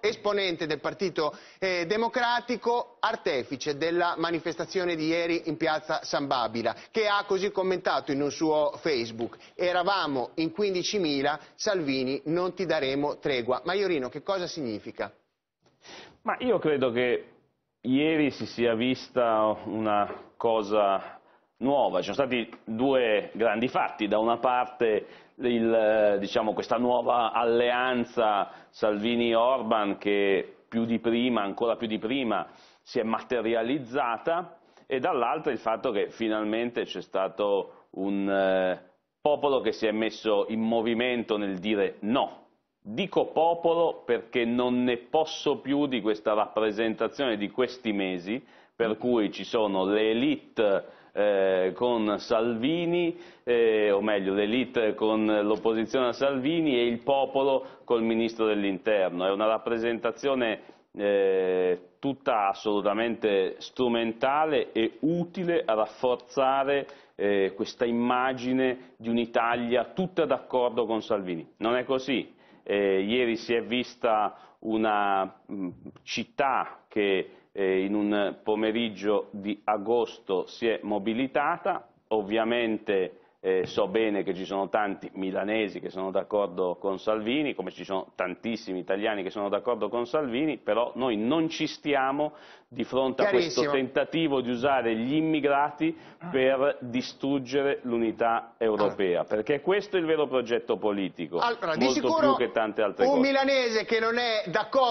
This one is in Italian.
esponente del Partito eh, Democratico, artefice della manifestazione di ieri in piazza San Babila, che ha così commentato in un suo Facebook. Eravamo in 15.000, Salvini, non ti daremo tregua. Maiorino, che cosa significa? Ma io credo che ieri si sia vista una cosa nuova. Ci sono stati due grandi fatti, da una parte il, eh, diciamo, questa nuova alleanza Salvini-Orban che più di prima, ancora più di prima, si è materializzata e dall'altra il fatto che finalmente c'è stato un eh, popolo che si è messo in movimento nel dire no. Dico popolo perché non ne posso più di questa rappresentazione di questi mesi, per cui ci sono le elite eh, con Salvini, eh, o meglio l'elite con l'opposizione a Salvini e il popolo col ministro dell'interno. È una rappresentazione eh, tutta assolutamente strumentale e utile a rafforzare eh, questa immagine di un'Italia tutta d'accordo con Salvini. Non è così. Eh, ieri si è vista una mh, città che eh, in un pomeriggio di agosto si è mobilitata, ovviamente eh, so bene che ci sono tanti milanesi che sono d'accordo con Salvini, come ci sono tantissimi italiani che sono d'accordo con Salvini, però noi non ci stiamo di fronte a questo tentativo di usare gli immigrati per distruggere l'unità europea, allora. Ah. perché questo è il vero progetto politico, allora, molto più che tante altre un cose. milanese che non è